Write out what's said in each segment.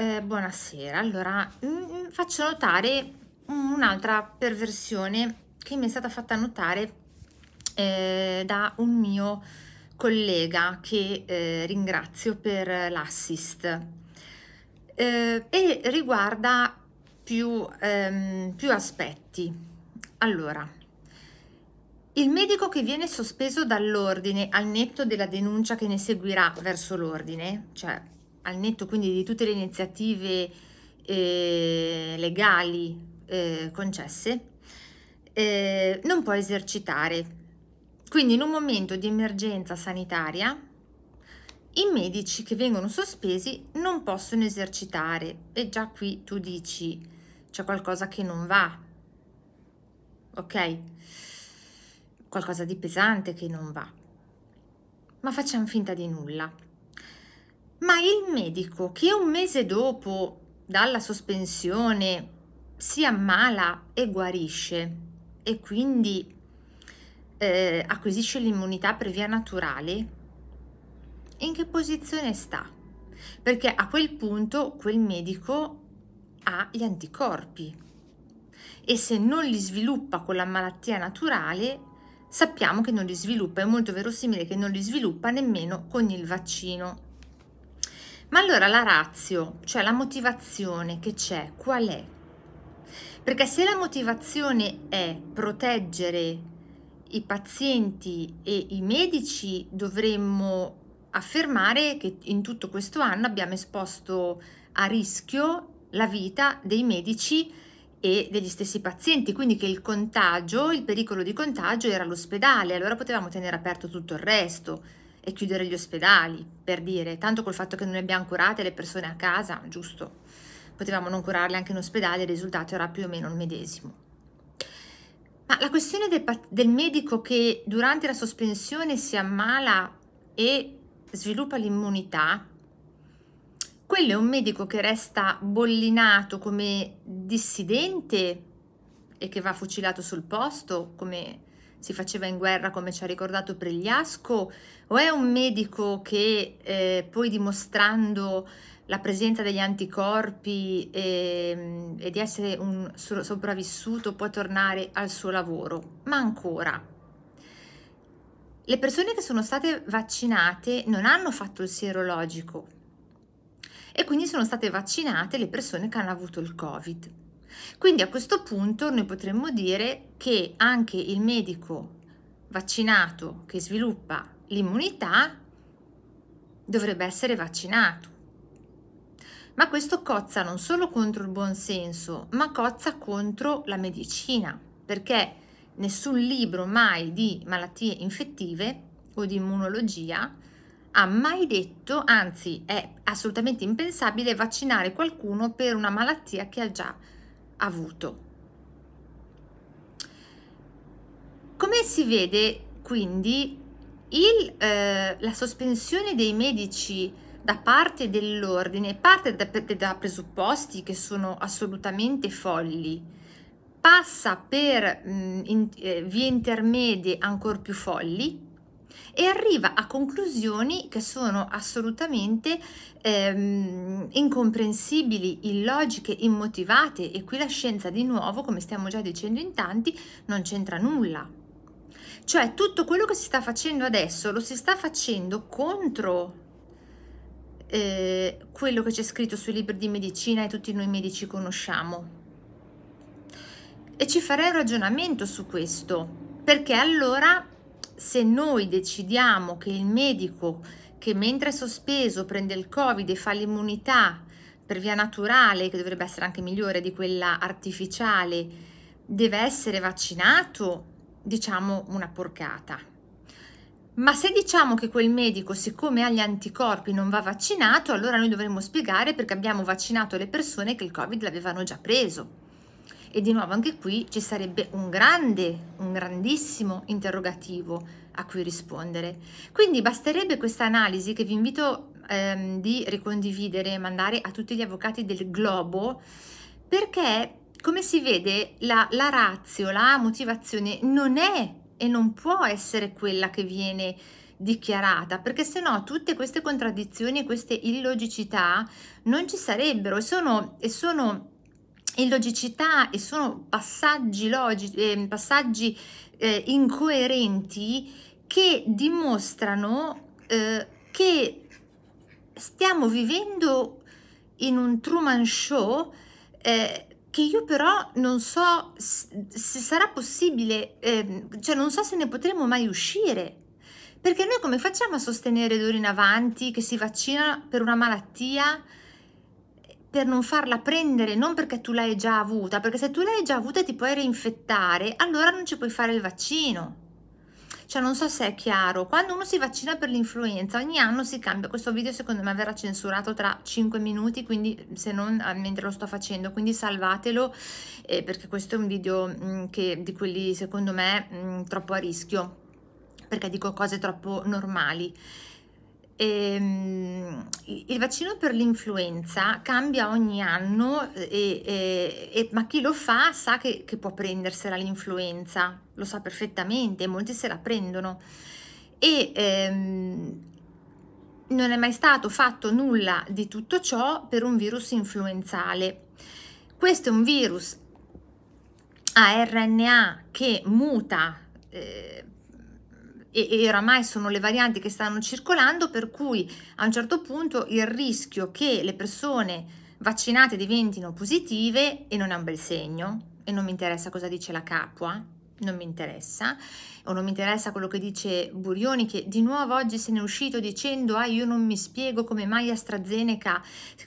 Eh, buonasera. Allora, mh, mm, mm, faccio notare un'altra perversione che mi è stata fatta notare eh, da un mio collega che eh, ringrazio per l'assist eh, e riguarda più, ehm, più aspetti. Allora, il medico che viene sospeso dall'ordine al netto della denuncia che ne seguirà verso l'ordine, cioè al netto quindi di tutte le iniziative eh, legali eh, concesse, eh, non può esercitare. Quindi in un momento di emergenza sanitaria i medici che vengono sospesi non possono esercitare e già qui tu dici c'è qualcosa che non va, ok? Qualcosa di pesante che non va. Ma facciamo finta di nulla. Ma il medico che un mese dopo dalla sospensione si ammala e guarisce e quindi eh, acquisisce l'immunità per via naturale, in che posizione sta? Perché a quel punto quel medico ha gli anticorpi e se non li sviluppa con la malattia naturale, sappiamo che non li sviluppa, è molto verosimile che non li sviluppa nemmeno con il vaccino. Ma allora la razio, cioè la motivazione che c'è, qual è? Perché se la motivazione è proteggere i pazienti e i medici, dovremmo affermare che in tutto questo anno abbiamo esposto a rischio la vita dei medici e degli stessi pazienti, quindi che il contagio, il pericolo di contagio era l'ospedale, allora potevamo tenere aperto tutto il resto e chiudere gli ospedali, per dire, tanto col fatto che non abbiamo curate le persone a casa, giusto? Potevamo non curarle anche in ospedale, il risultato era più o meno il medesimo. Ma la questione del, del medico che durante la sospensione si ammala e sviluppa l'immunità, quello è un medico che resta bollinato come dissidente e che va fucilato sul posto, come si faceva in guerra, come ci ha ricordato Pregliasco, o è un medico che eh, poi dimostrando la presenza degli anticorpi e, ehm, e di essere un sopravvissuto può tornare al suo lavoro? Ma ancora, le persone che sono state vaccinate non hanno fatto il sierologico e quindi sono state vaccinate le persone che hanno avuto il Covid. Quindi a questo punto noi potremmo dire che anche il medico vaccinato che sviluppa l'immunità dovrebbe essere vaccinato. Ma questo cozza non solo contro il buon senso, ma cozza contro la medicina, perché nessun libro mai di malattie infettive o di immunologia ha mai detto, anzi è assolutamente impensabile, vaccinare qualcuno per una malattia che ha già avuto. Come si vede quindi il, eh, la sospensione dei medici da parte dell'ordine parte da, da presupposti che sono assolutamente folli, passa per mh, mm, in, eh, vie intermedie ancora più folli e arriva a conclusioni che sono assolutamente ehm, incomprensibili, illogiche, immotivate e qui la scienza di nuovo, come stiamo già dicendo in tanti, non c'entra nulla. Cioè tutto quello che si sta facendo adesso lo si sta facendo contro eh, quello che c'è scritto sui libri di medicina e tutti noi medici conosciamo. E ci farei un ragionamento su questo, perché allora se noi decidiamo che il medico che mentre è sospeso prende il covid e fa l'immunità per via naturale, che dovrebbe essere anche migliore di quella artificiale, deve essere vaccinato, diciamo una porcata. Ma se diciamo che quel medico, siccome ha gli anticorpi, non va vaccinato, allora noi dovremmo spiegare perché abbiamo vaccinato le persone che il Covid l'avevano già preso. E di nuovo anche qui ci sarebbe un grande, un grandissimo interrogativo a cui rispondere. Quindi basterebbe questa analisi che vi invito ehm, di ricondividere e mandare a tutti gli avvocati del globo perché come si vede la, la razio, la motivazione non è e non può essere quella che viene dichiarata, perché se no tutte queste contraddizioni e queste illogicità non ci sarebbero sono, e sono illogicità e sono passaggi, logici, eh, passaggi eh, incoerenti che dimostrano eh, che stiamo vivendo in un Truman Show eh, che io però non so se sarà possibile, ehm, cioè non so se ne potremo mai uscire. Perché noi come facciamo a sostenere d'ora in avanti che si vaccina per una malattia per non farla prendere, non perché tu l'hai già avuta, perché se tu l'hai già avuta e ti puoi reinfettare, allora non ci puoi fare il vaccino. Cioè non so se è chiaro, quando uno si vaccina per l'influenza ogni anno si cambia, questo video secondo me verrà censurato tra 5 minuti, quindi se non ah, mentre lo sto facendo, quindi salvatelo eh, perché questo è un video mh, mm, che, di quelli secondo me mh, mm, troppo a rischio, perché dico cose troppo normali. Ehm, il vaccino per l'influenza cambia ogni anno, eh, e, e, eh, e, ma chi lo fa sa che, che può prendersela l'influenza, lo sa perfettamente, molti se la prendono. E ehm, non è mai stato fatto nulla di tutto ciò per un virus influenzale. Questo è un virus a RNA che muta. Eh, e, e oramai sono le varianti che stanno circolando, per cui a un certo punto il rischio che le persone vaccinate diventino positive e non è un bel segno e non mi interessa cosa dice la capua, non mi interessa, o non mi interessa quello che dice Burioni, che di nuovo oggi se n'è uscito dicendo ah io non mi spiego come mai AstraZeneca,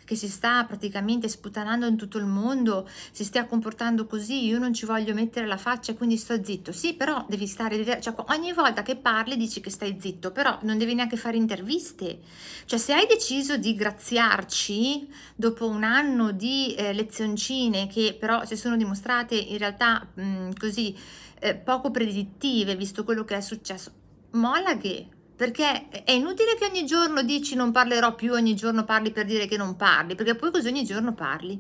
che si sta praticamente sputanando in tutto il mondo, si stia comportando così, io non ci voglio mettere la faccia, quindi sto zitto. Sì, però devi stare, cioè ogni volta che parli dici che stai zitto, però non devi neanche fare interviste. Cioè se hai deciso di graziarci dopo un anno di eh, lezioncine che però si sono dimostrate in realtà mh, così eh, poco predittive, visto quello che è successo, molla che perché è inutile che ogni giorno dici non parlerò più, ogni giorno parli per dire che non parli, perché poi così ogni giorno parli.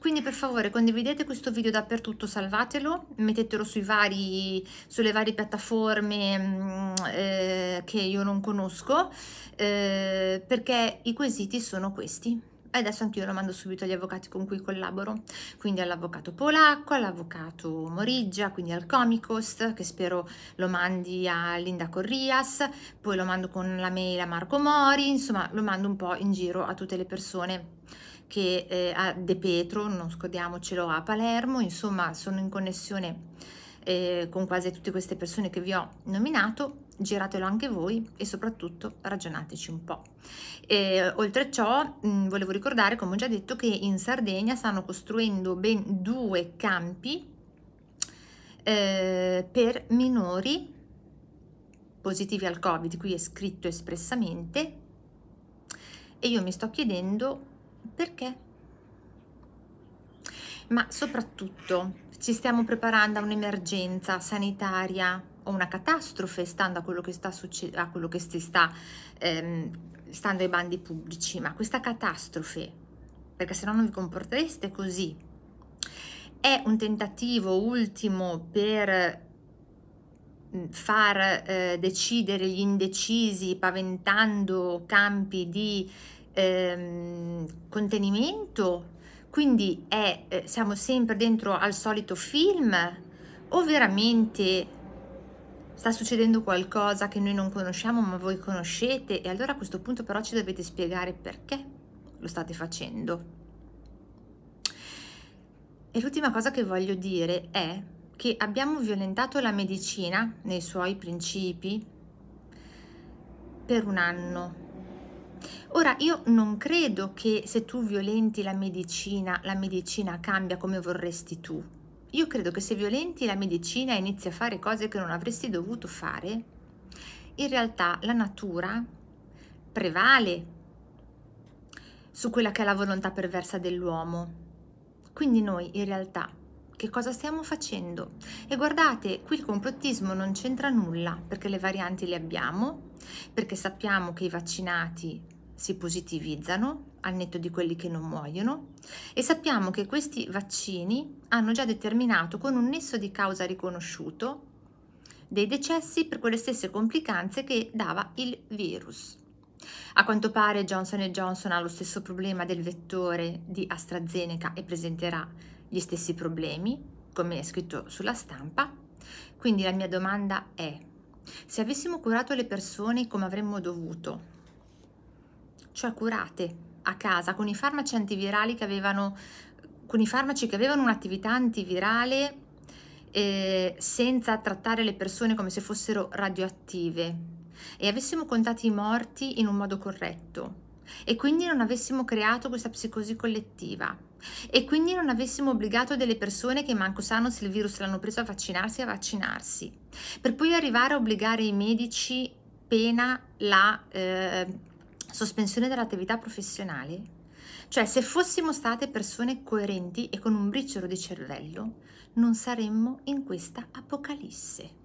Quindi per favore condividete questo video dappertutto, salvatelo, mettetelo vari, sulle varie piattaforme mm, eh, che io non conosco, eh, perché i quesiti sono questi e adesso anch'io lo mando subito agli avvocati con cui collaboro, quindi all'avvocato Polacco, all'avvocato Moriggia, quindi al Comicos, che spero lo mandi a Linda Corrias, poi lo mando con la mail a Marco Mori, insomma lo mando un po' in giro a tutte le persone che eh, a De Petro, non scordiamocelo, a Palermo, insomma sono in connessione eh, con quasi tutte queste persone che vi ho nominato, giratelo anche voi e soprattutto ragionateci un po'. E, oltre a ciò mh, mm, volevo ricordare, come ho già detto, che in Sardegna stanno costruendo ben due campi eh, per minori positivi al Covid, qui è scritto espressamente, e io mi sto chiedendo perché ma soprattutto ci stiamo preparando a un'emergenza sanitaria o una catastrofe stando a quello che sta succedendo, a quello che si sta ehm, stando ai bandi pubblici, ma questa catastrofe, perché se no non vi comportereste così, è un tentativo ultimo per far eh, decidere gli indecisi paventando campi di ehm, contenimento quindi è, eh, siamo sempre dentro al solito film o veramente sta succedendo qualcosa che noi non conosciamo ma voi conoscete e allora a questo punto però ci dovete spiegare perché lo state facendo. E l'ultima cosa che voglio dire è che abbiamo violentato la medicina nei suoi principi per un anno Ora io non credo che se tu violenti la medicina, la medicina cambia come vorresti tu. Io credo che se violenti la medicina e inizi a fare cose che non avresti dovuto fare, in realtà la natura prevale su quella che è la volontà perversa dell'uomo. Quindi noi in realtà che cosa stiamo facendo? E guardate, qui il complottismo non c'entra nulla perché le varianti le abbiamo, perché sappiamo che i vaccinati si positivizzano, al netto di quelli che non muoiono, e sappiamo che questi vaccini hanno già determinato con un nesso di causa riconosciuto dei decessi per quelle stesse complicanze che dava il virus. A quanto pare Johnson Johnson ha lo stesso problema del vettore di AstraZeneca e presenterà gli stessi problemi, come è scritto sulla stampa. Quindi la mia domanda è, se avessimo curato le persone come avremmo dovuto, cioè curate a casa con i farmaci antivirali che avevano, con i farmaci che avevano un'attività antivirale eh, senza trattare le persone come se fossero radioattive e avessimo contato i morti in un modo corretto e quindi non avessimo creato questa psicosi collettiva e quindi non avessimo obbligato delle persone che manco sanno se il virus l'hanno preso a vaccinarsi a vaccinarsi per poi arrivare a obbligare i medici pena la eh, Sospensione dell'attività professionale? Cioè, se fossimo state persone coerenti e con un briciolo di cervello, non saremmo in questa apocalisse.